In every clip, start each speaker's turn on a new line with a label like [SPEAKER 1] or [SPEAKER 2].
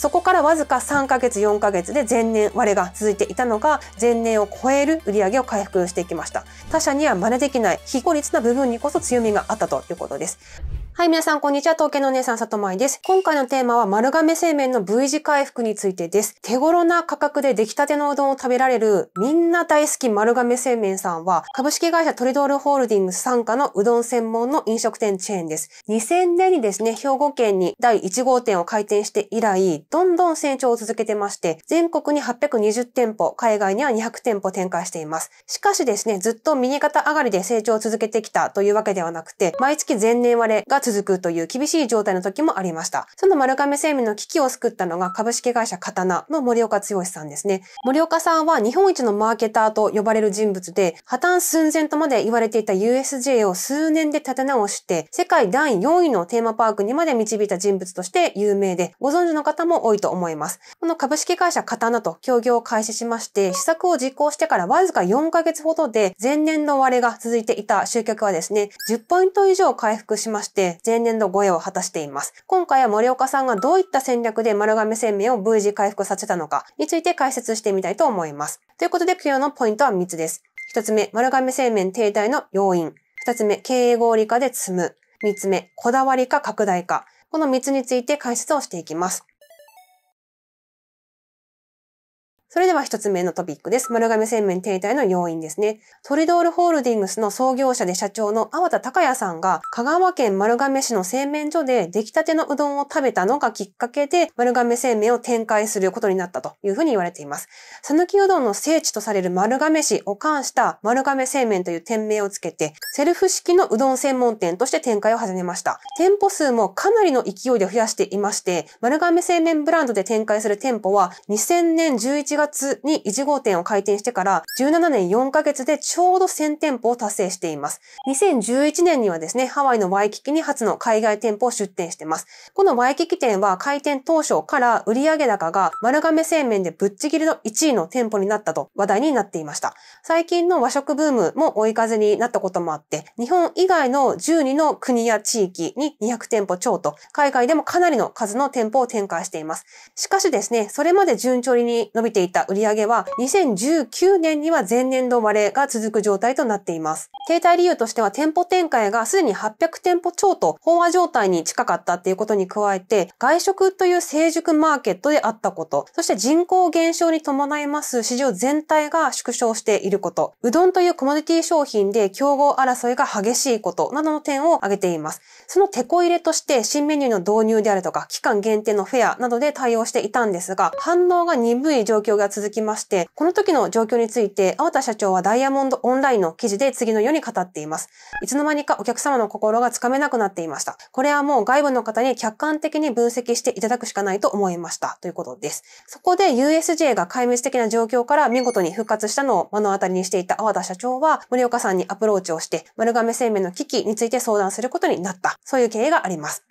[SPEAKER 1] そこからわずか3ヶ月、4ヶ月で前年割れが続いていたのが、前年を超える売上を回復していきました。他社には真似できない非効率な部分にこそ強みがあったということです。はい、皆さん、こんにちは。東京のお姉さん、里舞です。今回のテーマは、丸亀製麺の V 字回復についてです。手頃な価格で出来たてのうどんを食べられる、みんな大好き丸亀製麺さんは、株式会社トリドールホールディングス傘下のうどん専門の飲食店チェーンです。2000年にですね、兵庫県に第1号店を開店して以来、どんどん成長を続けてまして、全国に820店舗、海外には200店舗展開しています。しかしですね、ずっと右肩上がりで成長を続けてきたというわけではなくて、毎月前年割れが続くという厳しい状態の時もありました。その丸亀製麺の危機を救ったのが株式会社刀の森岡剛さんですね。森岡さんは日本一のマーケターと呼ばれる人物で、破綻寸前とまで言われていた USJ を数年で立て直して、世界第4位のテーマパークにまで導いた人物として有名で、ご存知の方も多いと思います。この株式会社刀と協業を開始しまして、施策を実行してからわずか4ヶ月ほどで、前年の割れが続いていた集客はですね、10ポイント以上回復しまして、前年度5位を果たしています。今回は森岡さんがどういった戦略で丸亀製麺を V 字回復させたのかについて解説してみたいと思います。ということで今日のポイントは3つです。1つ目、丸亀製麺停滞の要因。2つ目、経営合理化で積む。3つ目、こだわりか拡大か。この3つについて解説をしていきます。それでは一つ目のトピックです。丸亀製麺停滞の要因ですね。トリドールホールディングスの創業者で社長の淡田隆也さんが、香川県丸亀市の製麺所で出来たてのうどんを食べたのがきっかけで、丸亀製麺を展開することになったというふうに言われています。讃岐うどんの聖地とされる丸亀市を冠した丸亀製麺という店名をつけて、セルフ式のうどん専門店として展開を始めました。店舗数もかなりの勢いで増やしていまして、丸亀製麺ブランドで展開する店舗は、2000年11月月に1号店を開店してから17年4ヶ月でちょうど1000店舗を達成しています。2011年にはですね、ハワイのワイキキに初の海外店舗を出店しています。このワイキキ店は開店当初から売上高が丸亀製麺でぶっちぎりの1位の店舗になったと話題になっていました。最近の和食ブームも追い風になったこともあって、日本以外の12の国や地域に200店舗超と、海外でもかなりの数の店舗を展開しています。しかしですね、それまで順調に伸びていた売上は2019年には前年度割れが続く状態となっています。停滞理由としては店舗展開がすでに800店舗超と飽和状態に近かったっていうことに加えて、外食という成熟マーケットであったこと、そして人口減少に伴います市場全体が縮小していること、うどんというコモディティ商品で競合争いが激しいことなどの点を挙げています。そのテコ入れとして新メニューの導入であるとか、期間限定のフェアなどで対応していたんですが、反応が鈍い状況が続きまして、この時の状況について、粟田社長はダイヤモンドオンラインの記事で次のように語っています。いつの間にかお客様の心がつかめなくなっていました。これはもう外部の方に客観的に分析していただくしかないと思いました。ということです。そこで USJ が壊滅的な状況から見事に復活したのを目の当たりにしていた粟田社長は、森岡さんにアプローチをして、丸亀製麺の危機について相談することになった。そういう経緯があります。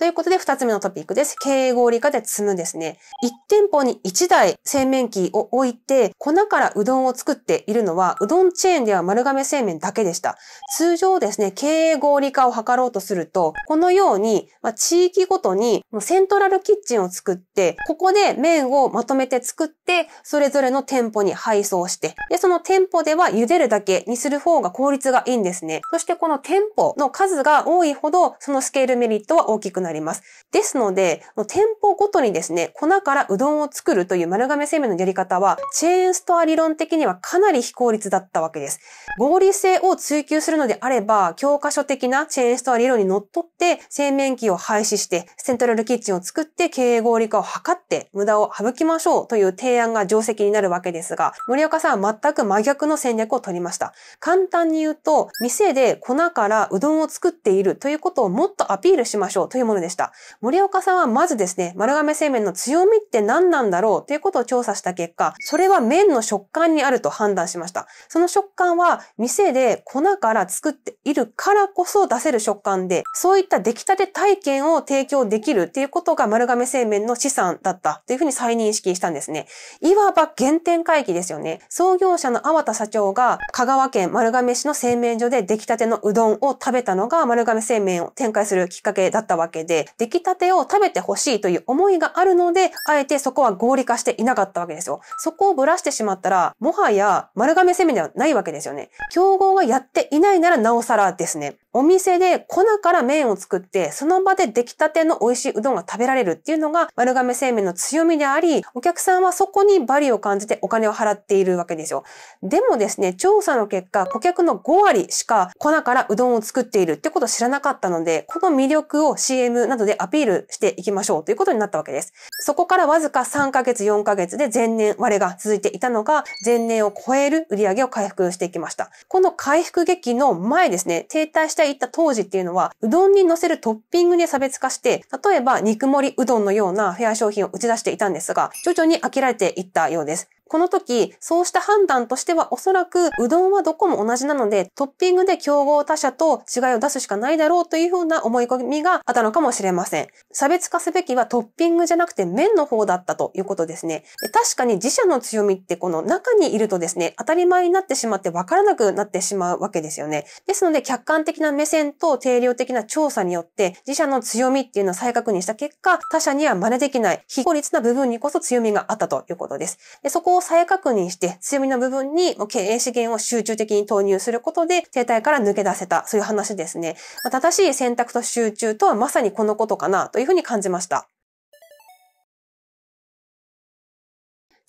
[SPEAKER 1] ということで、二つ目のトピックです。経営合理化で積むですね。一店舗に一台製麺機を置いて、粉からうどんを作っているのは、うどんチェーンでは丸亀製麺だけでした。通常ですね、経営合理化を図ろうとすると、このように、まあ、地域ごとにセントラルキッチンを作って、ここで麺をまとめて作って、それぞれの店舗に配送して、で、その店舗では茹でるだけにする方が効率がいいんですね。そしてこの店舗の数が多いほど、そのスケールメリットは大きくなす。なります。ですので、店舗ごとにですね、粉からうどんを作るという丸亀製麺のやり方は、チェーンストア理論的にはかなり非効率だったわけです。合理性を追求するのであれば、教科書的なチェーンストア理論に則って、製麺機を廃止して、セントラルキッチンを作って経営合理化を図って、無駄を省きましょうという提案が定石になるわけですが、森岡さんは全く真逆の戦略を取りました。簡単に言うと、店で粉からうどんを作っているということをもっとアピールしましょうというものでした。森岡さんはまずですね、丸亀製麺の強みって何なんだろうということを調査した結果、それは麺の食感にあると判断しました。その食感は店で粉から作っているからこそ出せる食感で、そういった出来立て体験を提供できるっていうことが丸亀製麺の資産だったというふうに再認識したんですね。いわば原点回帰ですよね。創業者の粟田社長が香川県丸亀市の製麺所で出来立てのうどんを食べたのが丸亀製麺を展開するきっかけだったわけで、で、出来たてを食べてほしいという思いがあるので、あえてそこは合理化していなかったわけですよ。そこをぶらしてしまったら、もはや丸亀攻めではないわけですよね。競合がやっていないならなおさらですね。お店で粉から麺を作って、その場で出来たての美味しいうどんが食べられるっていうのが丸亀製麺の強みであり、お客さんはそこにバリを感じてお金を払っているわけですよ。でもですね、調査の結果、顧客の5割しか粉からうどんを作っているってことを知らなかったので、この魅力を CM CM などでアピールしていきましょうということになったわけです。そこからわずか3ヶ月、4ヶ月で前年割れが続いていたのが、前年を超える売り上げを回復していきました。この回復劇の前ですね、停滞していった当時っていうのは、うどんに乗せるトッピングで差別化して、例えば肉盛りうどんのようなフェア商品を打ち出していたんですが、徐々に飽きられていったようです。この時、そうした判断としてはおそらく、うどんはどこも同じなので、トッピングで競合他社と違いを出すしかないだろうというふうな思い込みがあったのかもしれません。差別化すべきはトッピングじゃなくて麺の方だったということですね。確かに自社の強みってこの中にいるとですね、当たり前になってしまって分からなくなってしまうわけですよね。ですので、客観的な目線と定量的な調査によって、自社の強みっていうのを再確認した結果、他社には真似できない、非効率な部分にこそ強みがあったということです。でそこを再確認して、強みの部分に経営資源を集中的に投入することで、停滞から抜け出せた、そういう話ですね。正しい選択と集中とはまさにこのことかなというふうに感じました。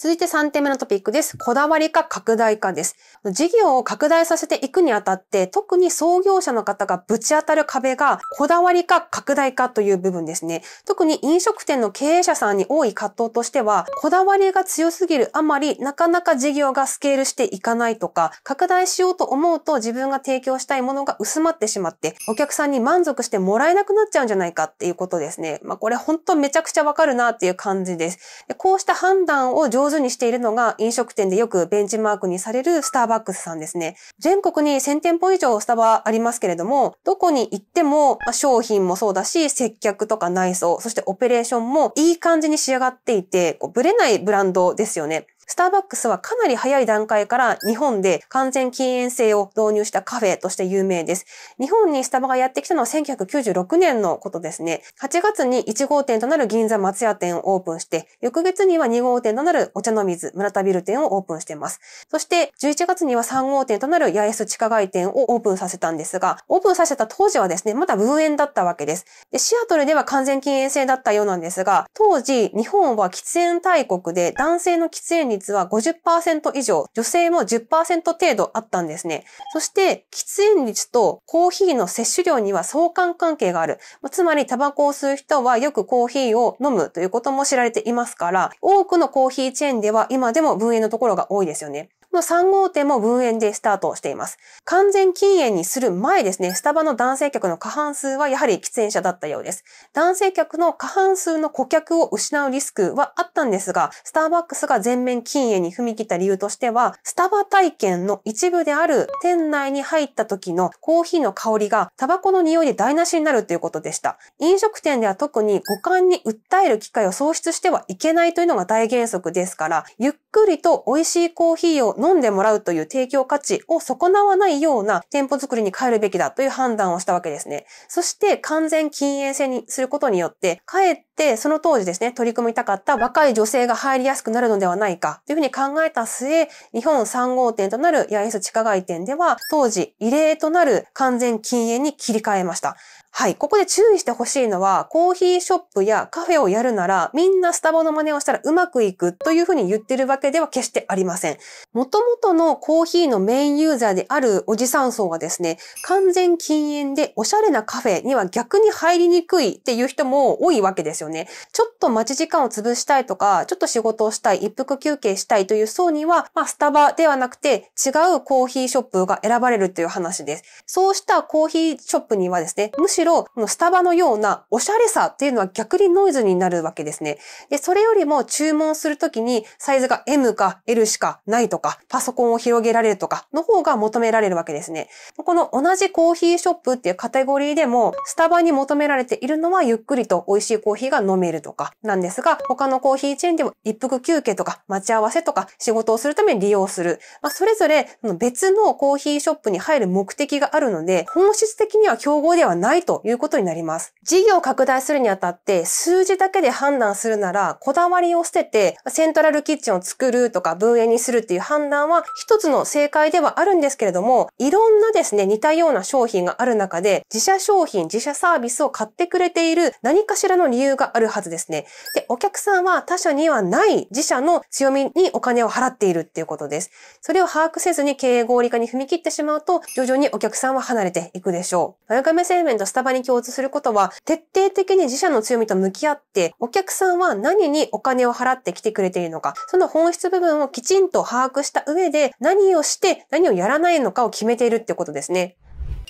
[SPEAKER 1] 続いて3点目のトピックです。こだわりか拡大かです。事業を拡大させていくにあたって、特に創業者の方がぶち当たる壁が、こだわりか拡大かという部分ですね。特に飲食店の経営者さんに多い葛藤としては、こだわりが強すぎるあまり、なかなか事業がスケールしていかないとか、拡大しようと思うと自分が提供したいものが薄まってしまって、お客さんに満足してもらえなくなっちゃうんじゃないかっていうことですね。まあこれ本当めちゃくちゃわかるなっていう感じです。こうした判断を上手にしているのが飲食店でよくベンチマークにされるスターバックスさんですね。全国に1000店舗以上スタバありますけれども、どこに行っても、ま商品もそうだし、接客とか内装、そしてオペレーションもいい感じに仕上がっていて、こうブレないブランドですよね。スターバックスはかなり早い段階から日本で完全禁煙制を導入したカフェとして有名です。日本にスタバがやってきたのは1996年のことですね。8月に1号店となる銀座松屋店をオープンして、翌月には2号店となるお茶の水村田ビル店をオープンしています。そして11月には3号店となる八重洲地下街店をオープンさせたんですが、オープンさせた当時はですね、まだ無縁だったわけです。でシアトルでは完全禁煙制だったようなんですが、当時日本は喫煙大国で男性の喫煙率率は50%以上、女性も10%程度あったんですね。そして、喫煙率とコーヒーの摂取量には相関関係がある。つまり、タバコを吸う人はよくコーヒーを飲むということも知られていますから、多くのコーヒーチェーンでは今でも分煙のところが多いですよね。の3号店も分園でスタートしています。完全禁煙にする前ですね、スタバの男性客の過半数はやはり喫煙者だったようです。男性客の過半数の顧客を失うリスクはあったんですが、スターバックスが全面禁煙に踏み切った理由としては、スタバ体験の一部である店内に入った時のコーヒーの香りがタバコの匂いで台無しになるということでした。飲食店では特に五感に訴える機会を喪失してはいけないというのが大原則ですから、ゆっくりと美味しいコーヒーを飲んでもらうという提供価値を損なわないような店舗作りに変えるべきだという判断をしたわけですね。そして完全禁煙制にすることによって、かえっ、その当時ですね、取り組みたかった若い女性が入りやすくなるのではないか、というふうに考えた末、日本3号店となる八重洲地下街店では、当時異例となる完全禁煙に切り替えました。はい。ここで注意してほしいのは、コーヒーショップやカフェをやるなら、みんなスタバの真似をしたらうまくいくというふうに言ってるわけでは決してありません。もともとのコーヒーのメインユーザーであるおじさん層はですね、完全禁煙でおしゃれなカフェには逆に入りにくいっていう人も多いわけですよね。ちょっと待ち時間を潰したいとか、ちょっと仕事をしたい、一服休憩したいという層には、まあ、スタバではなくて違うコーヒーショップが選ばれるという話です。そうしたコーヒーショップにはですね、むしろ、スタバのようなおしゃれさっていうのは逆にノイズになるわけですね。で、それよりも注文するときにサイズが M か L しかないとか、パソコンを広げられるとかの方が求められるわけですね。この同じコーヒーショップっていうカテゴリーでも、スタバに求められているのはゆっくりと美味しいコーヒーが飲めるとかなんですが、他のコーヒーチェーンでも一服休憩とか待ち合わせとか仕事をするために利用する。まあ、それぞれ別のコーヒーショップに入る目的があるので、本質的には競合ではないということになります。事業を拡大するにあたって数字だけで判断するなら、こだわりを捨ててセントラルキッチンを作るとか分営にするっていう判断は一つの正解ではあるんですけれども、いろんなですね、似たような商品がある中で、自社商品、自社サービスを買ってくれている何かしらの理由ががあるはずですね。で、お客さんは他社にはない自社の強みにお金を払っているっていうことです。それを把握せずに経営合理化に踏み切ってしまうと、徐々にお客さんは離れていくでしょう。カメ製麺とスタバに共通することは、徹底的に自社の強みと向き合って、お客さんは何にお金を払ってきてくれているのか、その本質部分をきちんと把握した上で、何をして何をやらないのかを決めているってことですね。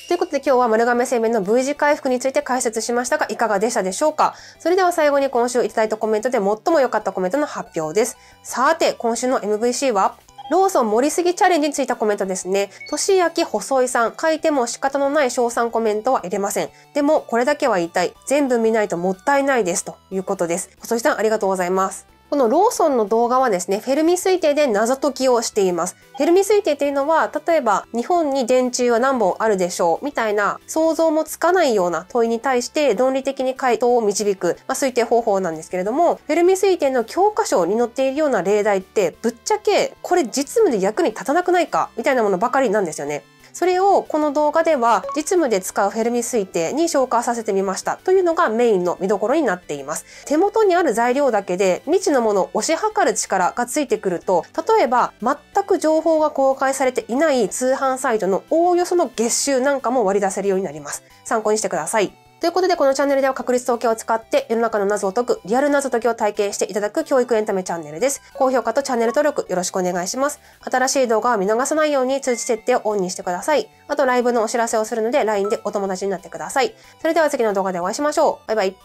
[SPEAKER 1] ということで今日は丸亀製麺の V 字回復について解説しましたがいかがでしたでしょうかそれでは最後に今週いただいたコメントで最も良かったコメントの発表です。さて、今週の MVC はローソン盛りすぎチャレンジについたコメントですね。年明け細井さん、書いても仕方のない賞賛コメントは入れません。でも、これだけは言いたい。全部見ないともったいないです。ということです。細井さん、ありがとうございます。このローソンの動画はですね、フェルミ推定で謎解きをしています。フェルミ推定っていうのは、例えば日本に電柱は何本あるでしょうみたいな想像もつかないような問いに対して論理的に回答を導く、まあ、推定方法なんですけれども、フェルミ推定の教科書に載っているような例題って、ぶっちゃけこれ実務で役に立たなくないかみたいなものばかりなんですよね。それをこの動画では実務で使うフェルミ推定に紹介させてみましたというのがメインの見どころになっています。手元にある材料だけで未知のものを推し量る力がついてくると、例えば全く情報が公開されていない通販サイトのおおよその月収なんかも割り出せるようになります。参考にしてください。ということで、このチャンネルでは確率統計を使って世の中の謎を解く、リアル謎解きを体験していただく教育エンタメチャンネルです。高評価とチャンネル登録よろしくお願いします。新しい動画を見逃さないように通知設定をオンにしてください。あと、ライブのお知らせをするので、LINE でお友達になってください。それでは次の動画でお会いしましょう。バイバイ。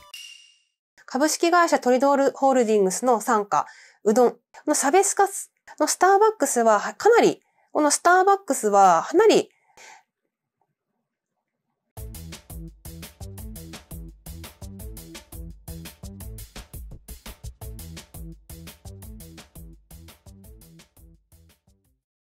[SPEAKER 1] 株式会社トリドールホールディングスの傘下、うどんの差別化のスターバックスは、かなり、このスターバックスは、かなり